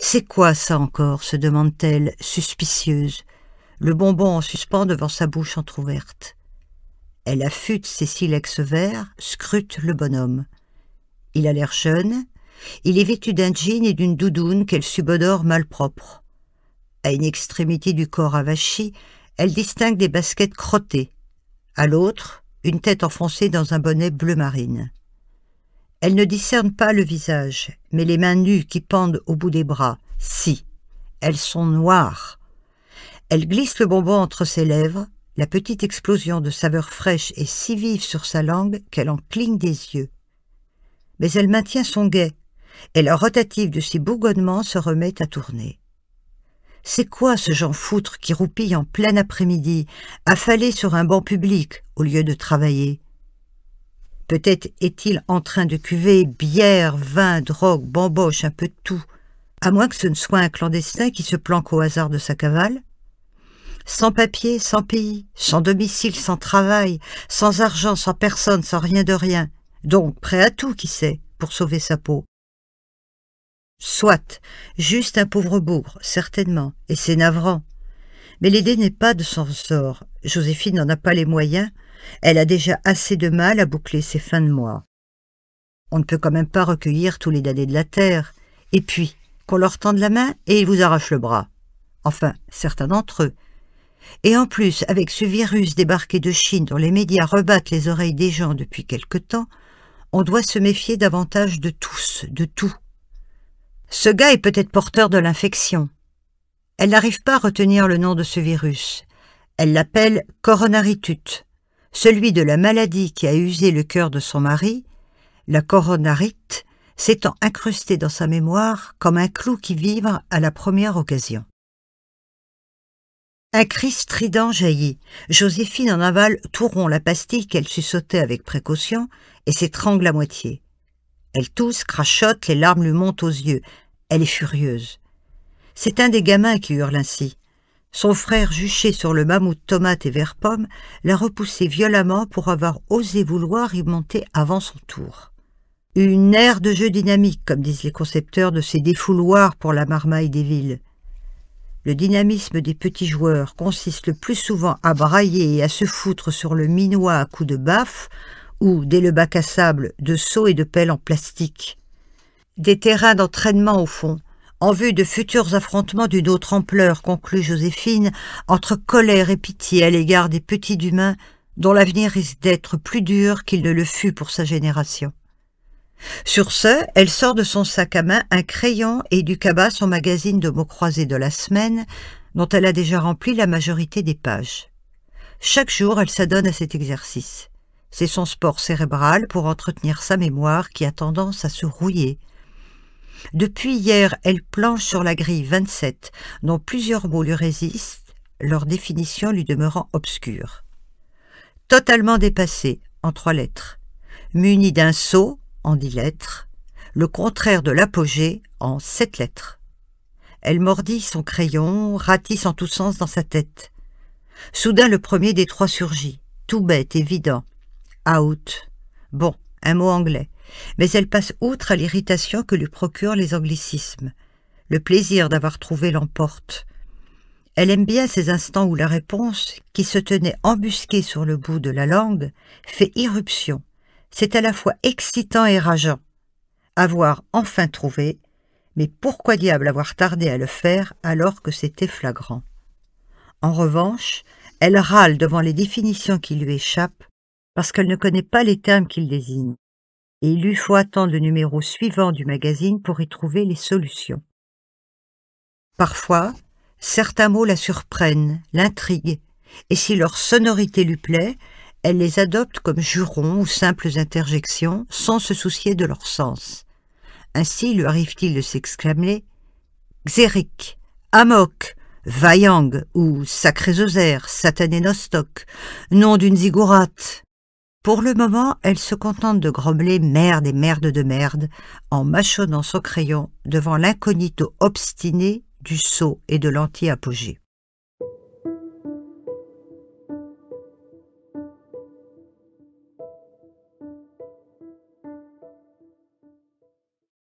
C'est quoi ça encore se demande-t-elle, suspicieuse, le bonbon en suspens devant sa bouche entr'ouverte. Elle affûte ses silex verts, scrute le bonhomme. Il a l'air jeune, il est vêtu d'un jean et d'une doudoune qu'elle subodore malpropre. À une extrémité du corps avachi, elle distingue des baskets crottées. À l'autre, une tête enfoncée dans un bonnet bleu marine. Elle ne discerne pas le visage, mais les mains nues qui pendent au bout des bras, si, elles sont noires. Elle glisse le bonbon entre ses lèvres, la petite explosion de saveur fraîche est si vive sur sa langue qu'elle en cligne des yeux. Mais elle maintient son guet, et la rotative de ses bougonnements se remet à tourner. C'est quoi ce Jean Foutre qui roupille en plein après-midi, affalé sur un banc public, au lieu de travailler Peut-être est-il en train de cuver bière, vin, drogue, bamboche, un peu de tout, à moins que ce ne soit un clandestin qui se planque au hasard de sa cavale. Sans papier, sans pays, sans domicile, sans travail, sans argent, sans personne, sans rien de rien, donc prêt à tout, qui sait, pour sauver sa peau. Soit, juste un pauvre bourre, certainement, et c'est navrant. Mais l'idée n'est pas de son ressort. Joséphine n'en a pas les moyens, elle a déjà assez de mal à boucler ses fins de mois. On ne peut quand même pas recueillir tous les damnés de la terre. Et puis, qu'on leur tende la main et ils vous arrachent le bras. Enfin, certains d'entre eux. Et en plus, avec ce virus débarqué de Chine dont les médias rebattent les oreilles des gens depuis quelque temps, on doit se méfier davantage de tous, de tout. Ce gars est peut-être porteur de l'infection. Elle n'arrive pas à retenir le nom de ce virus. Elle l'appelle coronaritute celui de la maladie qui a usé le cœur de son mari, la coronarite, s'étant incrustée dans sa mémoire comme un clou qui vibre à la première occasion. Un cri strident jaillit. Joséphine en avale tout rond la pastille qu'elle sautait avec précaution et s'étrangle à moitié. Elle tousse, crachote, les larmes lui montent aux yeux. Elle est furieuse. C'est un des gamins qui hurle ainsi. Son frère, juché sur le mammouth tomate et vert pomme, l'a repoussé violemment pour avoir osé vouloir y monter avant son tour. Une ère de jeu dynamique, comme disent les concepteurs de ces défouloirs pour la marmaille des villes. Le dynamisme des petits joueurs consiste le plus souvent à brailler et à se foutre sur le minois à coups de baffe ou, dès le bac à sable, de seaux et de pelles en plastique. Des terrains d'entraînement au fond, en vue de futurs affrontements d'une autre ampleur, conclut Joséphine, entre colère et pitié à l'égard des petits d'humains dont l'avenir risque d'être plus dur qu'il ne le fut pour sa génération. Sur ce, elle sort de son sac à main un crayon et du cabas son magazine de mots croisés de la semaine, dont elle a déjà rempli la majorité des pages. Chaque jour, elle s'adonne à cet exercice. C'est son sport cérébral pour entretenir sa mémoire qui a tendance à se rouiller, depuis hier, elle planche sur la grille 27, dont plusieurs mots lui résistent, leur définition lui demeurant obscure. Totalement dépassée, en trois lettres. Munie d'un sceau, en dix lettres. Le contraire de l'apogée, en sept lettres. Elle mordit son crayon, ratisse en tous sens dans sa tête. Soudain, le premier des trois surgit, tout bête, évident. Out. Bon, un mot anglais mais elle passe outre à l'irritation que lui procurent les anglicismes. Le plaisir d'avoir trouvé l'emporte. Elle aime bien ces instants où la réponse, qui se tenait embusquée sur le bout de la langue, fait irruption. C'est à la fois excitant et rageant. Avoir enfin trouvé, mais pourquoi diable avoir tardé à le faire alors que c'était flagrant En revanche, elle râle devant les définitions qui lui échappent parce qu'elle ne connaît pas les termes qu'il désigne et il lui faut attendre le numéro suivant du magazine pour y trouver les solutions. Parfois, certains mots la surprennent, l'intriguent, et si leur sonorité lui plaît, elle les adopte comme jurons ou simples interjections sans se soucier de leur sens. Ainsi lui arrive-t-il de s'exclamer Xéric, Amok, Vaillang ou Sacré Zoser, Satané Nostoc, nom d'une ziggourate, pour le moment, elle se contente de grommeler merde et merde de merde en mâchonnant son crayon devant l'incognito obstiné du sceau et de l'anti-apogée.